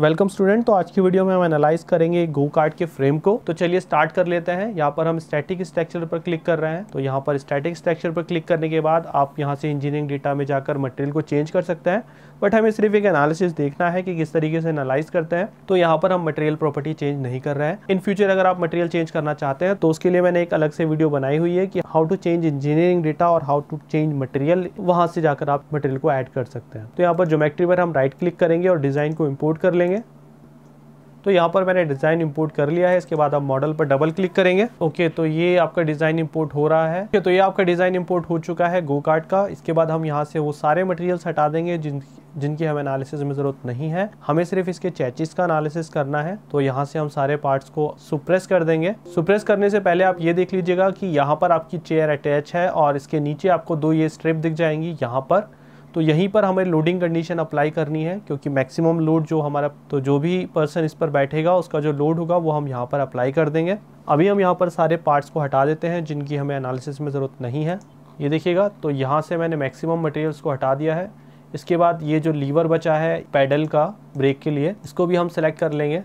welcome student तो आज की वीडियो में हम एनालाइज करेंगे गो कार्ड के फ्रेम को तो चलिए स्टार्ट कर लेते हैं यहाँ पर हम स्टैटिक स्ट्रक्चर पर क्लिक कर रहे हैं तो यहाँ पर स्टैटिक स्ट्रक्चर पर क्लिक करने के बाद आप यहाँ से इंजीनियरिंग डेटा में जाकर मटेरियल को चेंज कर सकते हैं बट हमें सिर्फ एक एनालिसिस देखना है कि किस तरीके से एनालाइज करते हैं तो यहाँ पर हम मटेरियल प्रॉपर्टी चेंज नहीं कर रहे हैं इन फ्यूचर अगर आप मटेरियल चेंज करना चाहते हैं तो उसके लिए मैंने एक अलग से वीडियो बनाई हुई है कि how to change engineering data और हाउ टू चेंज मटेरियल वहाँ से जाकर आप मटेरियल को एड कर सकते हैं तो यहाँ पर जोमेट्री पर हम राइट क्लिक करेंगे और डिजाइन को इम्पोर्ट कर लेंगे करेंगे तो यहाँ पर मैंने डिज़ाइन इंपोर्ट कर लिया है इसके बाद आप मॉडल पर डबल क्लिक करेंगे ओके तो ये आपका डिज़ाइन इंपोर्ट हो रहा है ओके तो ये आपका डिज़ाइन इंपोर्ट हो चुका है गो कार्ड का इसके बाद हम यहाँ से वो सारे मटेरियल्स हटा देंगे जिन जिनकी हमें एनालिसिस में ज़रूरत नहीं है हमें सिर्फ इसके चैचिस का एनालिसिस करना है तो यहाँ से हम सारे पार्ट्स को सुप्रेस कर देंगे सुप्रेस करने से पहले आप ये देख लीजिएगा कि यहाँ पर आपकी चेयर अटैच है और इसके नीचे आपको दो ये स्ट्रिप दिख जाएंगी यहाँ पर तो यहीं पर हमें लोडिंग कंडीशन अप्लाई करनी है क्योंकि मैक्सिमम लोड जो हमारा तो जो भी पर्सन इस पर बैठेगा उसका जो लोड होगा वो हम यहाँ पर अप्लाई कर देंगे अभी हम यहाँ पर सारे पार्ट्स को हटा देते हैं जिनकी हमें एनालिसिस में ज़रूरत नहीं है ये देखिएगा तो यहाँ से मैंने मैक्सिमम मटेरियल्स को हटा दिया है इसके बाद ये जो लीवर बचा है पैडल का ब्रेक के लिए इसको भी हम सेलेक्ट कर लेंगे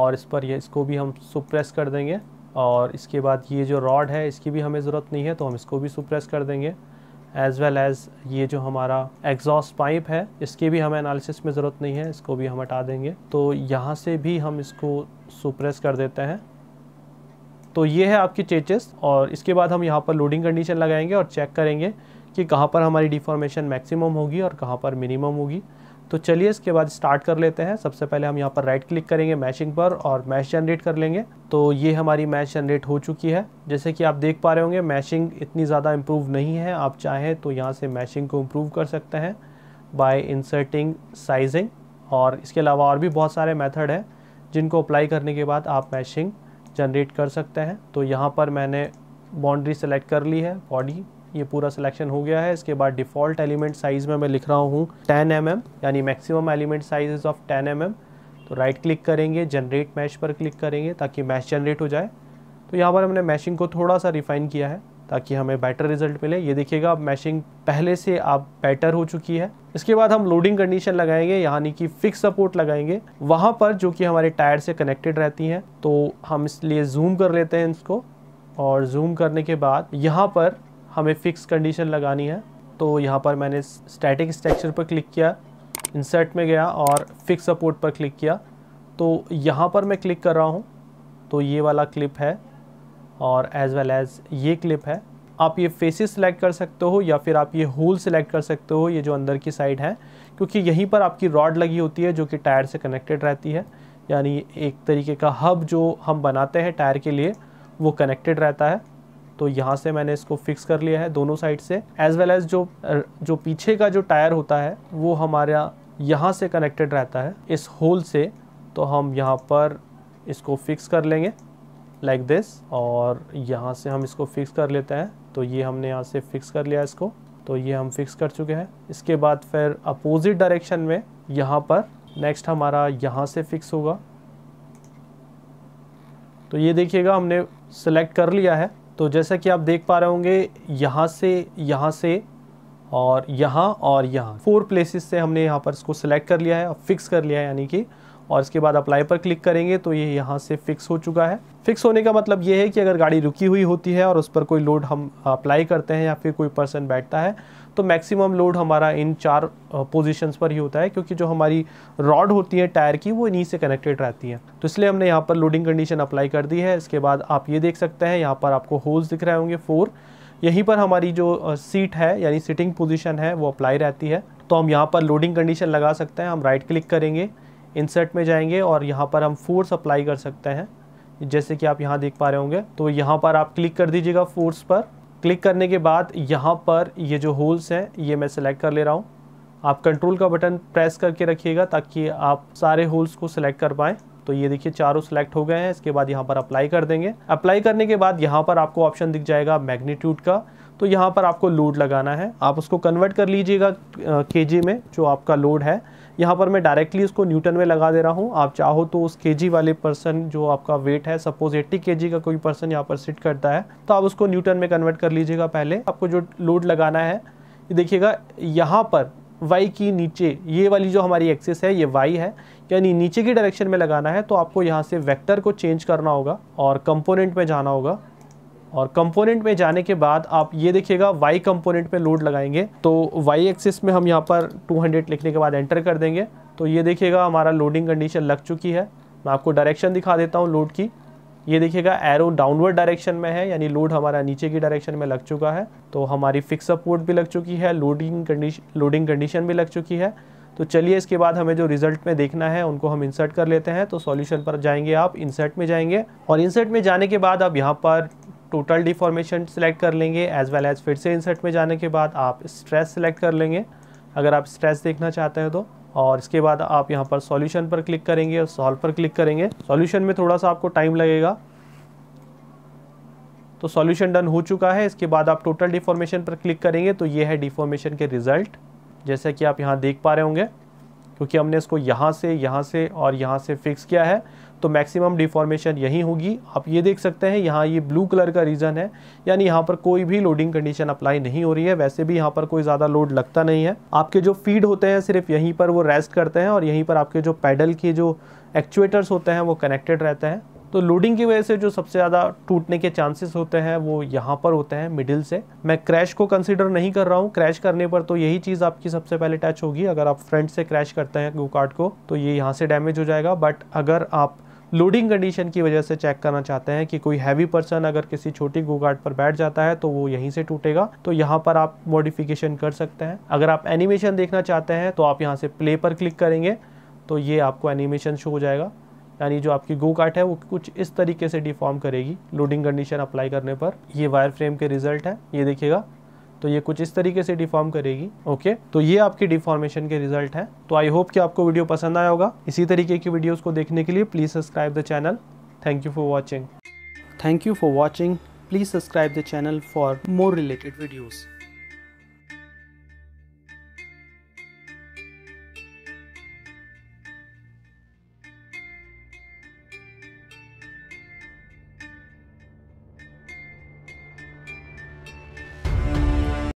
और इस पर ये इसको भी हम सुप्रेस कर देंगे और इसके बाद ये जो रॉड है इसकी भी हमें ज़रूरत नहीं है तो हम इसको भी सुप्रेस कर देंगे एज़ वेल एज़ ये जो हमारा एग्जॉस्ट पाइप है इसकी भी हमें एनालिसिस में ज़रूरत नहीं है इसको भी हम हटा देंगे तो यहाँ से भी हम इसको सुप्रेस कर देते हैं तो ये है आपकी चेचेस और इसके बाद हम यहाँ पर लोडिंग कंडीशन लगाएंगे और चेक करेंगे कि कहाँ पर हमारी डिफॉर्मेशन मैक्सिमम होगी और कहाँ पर मिनिमम होगी तो चलिए इसके बाद स्टार्ट कर लेते हैं सबसे पहले हम यहाँ पर राइट क्लिक करेंगे मैशिंग पर और मैश जनरेट कर लेंगे तो ये हमारी मैश जनरेट हो चुकी है जैसे कि आप देख पा रहे होंगे मैशिंग इतनी ज़्यादा इम्प्रूव नहीं है आप चाहें तो यहाँ से मैशिंग को इम्प्रूव कर सकते हैं बाय इंसर्टिंग साइजिंग और इसके अलावा और भी बहुत सारे मेथड हैं जिनको अप्लाई करने के बाद आप मैशिंग जनरेट कर सकते हैं तो यहाँ पर मैंने बाउंड्री सेलेक्ट कर ली है बॉडी ये पूरा सिलेक्शन हो गया है इसके बाद डिफ़ॉल्ट एलिमेंट साइज़ में मैं लिख रहा हूँ टेन एम एम यानी maximum element size of ten M M तो राइट क्लिक करेंगे जनरेट मैश पर क्लिक करेंगे ताकि मैश जनरेट हो जाए तो यहाँ पर हमने मैशिंग को थोड़ा सा रिफ़ाइन किया है ताकि हमें बेटर रिजल्ट मिले ये देखिएगा अब मैशिंग पहले से आप बेटर हो चुकी है इसके बाद हम लोडिंग कंडीशन लगाएंगे यानी कि फिक्स सपोर्ट लगाएंगे वहाँ पर जो कि हमारे टायर से कनेक्टेड रहती हैं तो हम इसलिए जूम कर लेते हैं इसको और जूम करने के बाद यहाँ पर हमें फ़िक्स कंडीशन लगानी है तो यहाँ पर मैंने स्टैटिक स्ट्रक्चर पर क्लिक किया इंसर्ट में गया और फिक्स सपोर्ट पर क्लिक किया तो यहाँ पर मैं क्लिक कर रहा हूँ तो ये वाला क्लिप है और एज़ वेल एज़ ये क्लिप है आप ये फेसेस सिलेक्ट कर सकते हो या फिर आप ये होल सेलेक्ट कर सकते हो ये जो अंदर की साइड है क्योंकि यहीं पर आपकी रॉड लगी होती है जो कि टायर से कनेक्टेड रहती है यानी एक तरीके का हब जो हम बनाते हैं टायर के लिए वो कनेक्टेड रहता है तो यहाँ से मैंने इसको फिक्स कर लिया है दोनों साइड से एज वेल एज जो जो पीछे का जो टायर होता है वो हमारा यहाँ से कनेक्टेड रहता है इस होल से तो हम यहाँ पर इसको फिक्स कर लेंगे लाइक like दिस और यहाँ से हम इसको फिक्स कर लेते हैं तो ये हमने यहाँ से फिक्स कर लिया इसको तो ये हम फिक्स कर चुके हैं इसके बाद फिर अपोजिट डायरेक्शन में यहाँ पर नेक्स्ट हमारा यहाँ से फिक्स होगा तो ये देखिएगा हमने सेलेक्ट कर लिया है तो जैसा कि आप देख पा रहे होंगे यहाँ से यहाँ से और यहाँ और यहाँ फोर प्लेसेस से हमने यहाँ पर इसको सिलेक्ट कर लिया है और फिक्स कर लिया है यानी कि और इसके बाद अप्लाई पर क्लिक करेंगे तो ये यहाँ से फिक्स हो चुका है फिक्स होने का मतलब ये है कि अगर गाड़ी रुकी हुई होती है और उस पर कोई लोड हम अप्लाई करते हैं या फिर कोई पर्सन बैठता है तो मैक्सिमम लोड हमारा इन चार पोजीशंस पर ही होता है क्योंकि जो हमारी रॉड होती है टायर की वो इन्हीं से कनेक्टेड रहती है तो इसलिए हमने यहाँ पर लोडिंग कंडीशन अप्लाई कर दी है इसके बाद आप ये देख सकते हैं यहाँ पर आपको होल्स दिख रहे होंगे फोर यहीं पर हमारी जो सीट है यानी सिटिंग पोजिशन है वो अप्लाई रहती है तो हम यहाँ पर लोडिंग कंडीशन लगा सकते हैं हम राइट क्लिक करेंगे इंसर्ट में जाएंगे और यहाँ पर हम फोर्स अप्लाई कर सकते हैं जैसे कि आप यहाँ देख पा रहे होंगे तो यहाँ पर आप क्लिक कर दीजिएगा फोर्स पर क्लिक करने के बाद यहाँ पर ये जो होल्स हैं ये मैं सिलेक्ट कर ले रहा हूँ आप कंट्रोल का बटन प्रेस करके रखिएगा ताकि आप सारे होल्स को सिलेक्ट कर पाएँ तो ये देखिए चारों सेलेक्ट हो गए हैं इसके बाद यहाँ पर अप्लाई कर देंगे अप्लाई करने के बाद यहाँ पर आपको ऑप्शन दिख जाएगा मैग्नीट्यूड का तो यहाँ पर आपको लोड लगाना है आप उसको कन्वर्ट कर लीजिएगा के में जो आपका लोड है यहाँ पर मैं डायरेक्टली इसको न्यूटन में लगा दे रहा हूँ आप चाहो तो उस के वाले पर्सन जो आपका वेट है सपोज एट्टी के का कोई पर्सन यहाँ पर सिट करता है तो आप उसको न्यूटन में कन्वर्ट कर लीजिएगा पहले आपको जो लोड लगाना है देखिएगा यहाँ पर वाई की नीचे ये वाली जो हमारी एक्सेस है ये वाई है यानी नीचे की डायरेक्शन में लगाना है तो आपको यहाँ से वेक्टर को चेंज करना होगा और कंपोनेंट में जाना होगा और कंपोनेंट में जाने के बाद आप ये देखिएगा वाई कंपोनेंट में लोड लगाएंगे तो वाई एक्सिस में हम यहाँ पर 200 लिखने के बाद एंटर कर देंगे तो ये देखिएगा हमारा लोडिंग कंडीशन लग चुकी है मैं आपको डायरेक्शन दिखा देता हूँ लोड की ये देखिएगा एरो डाउनवर्ड डायरेक्शन में है यानी लोड हमारा नीचे की डायरेक्शन में लग चुका है तो हमारी फिक्स सपोर्ट भी लग चुकी है लोडिंग कंडीशन लोडिंग कंडीशन भी लग चुकी है तो चलिए इसके बाद हमें जो रिजल्ट में देखना है उनको हम इंसर्ट कर लेते हैं तो सॉल्यूशन पर जाएंगे आप इंसर्ट में जाएंगे और इंसर्ट में जाने के बाद आप यहाँ पर टोटल डिफॉर्मेशन सिलेक्ट कर लेंगे एज वेल एज़ फिर से इंसर्ट में जाने के बाद आप स्ट्रेस सेलेक्ट कर लेंगे अगर आप स्ट्रेस देखना चाहते हैं तो और इसके बाद आप यहाँ पर सॉल्यूशन पर क्लिक करेंगे और सॉल्व पर क्लिक करेंगे सॉल्यूशन में थोड़ा सा आपको टाइम लगेगा तो सॉल्यूशन डन हो चुका है इसके बाद आप टोटल डिफॉर्मेशन पर क्लिक करेंगे तो ये है डिफॉर्मेशन के रिजल्ट जैसे कि आप यहाँ देख पा रहे होंगे क्योंकि हमने इसको यहाँ से यहाँ से और यहाँ से फिक्स किया है तो मैक्सिमम डिफॉर्मेशन यहीं होगी आप ये देख सकते हैं यहाँ ये ब्लू कलर का रीजन है यानी यहाँ पर कोई भी लोडिंग कंडीशन अप्लाई नहीं हो रही है वैसे भी यहाँ पर कोई ज़्यादा लोड लगता नहीं है आपके जो फीड होते हैं सिर्फ यहीं पर वो रेस्ट करते हैं और यहीं पर आपके जो पैडल के जो एक्चुएटर्स होते हैं वो कनेक्टेड रहते हैं तो लोडिंग की वजह से जो सबसे ज़्यादा टूटने के चांसेस होते हैं वो यहाँ पर होते हैं मिडिल से मैं क्रैश को कंसिडर नहीं कर रहा हूँ क्रैश करने पर तो यही चीज़ आपकी सबसे पहले टच होगी अगर आप फ्रंट से क्रैश करते हैं गो कार्ट को तो ये यहाँ से डैमेज हो जाएगा बट अगर आप लोडिंग कंडीशन की वजह से चेक करना चाहते हैं कि कोई हैवी पर्सन अगर किसी छोटी गोगार्ड पर बैठ जाता है तो वो यहीं से टूटेगा तो यहाँ पर आप मॉडिफिकेशन कर सकते हैं अगर आप एनिमेशन देखना चाहते हैं तो आप यहाँ से प्ले पर क्लिक करेंगे तो ये आपको एनिमेशन शो हो जाएगा यानी जो आपकी गो काट है वो कुछ इस तरीके से डिफॉर्म करेगी लोडिंग कंडीशन अप्लाई करने पर ये वायर फ्रेम के रिजल्ट है ये देखिएगा तो ये कुछ इस तरीके से डिफॉर्म करेगी ओके तो ये आपकी डिफॉर्मेशन के रिजल्ट है तो आई होप कि आपको वीडियो पसंद आया होगा इसी तरीके की वीडियो को देखने के लिए please subscribe the channel thank you for watching thank you for watching please subscribe the channel for more related videos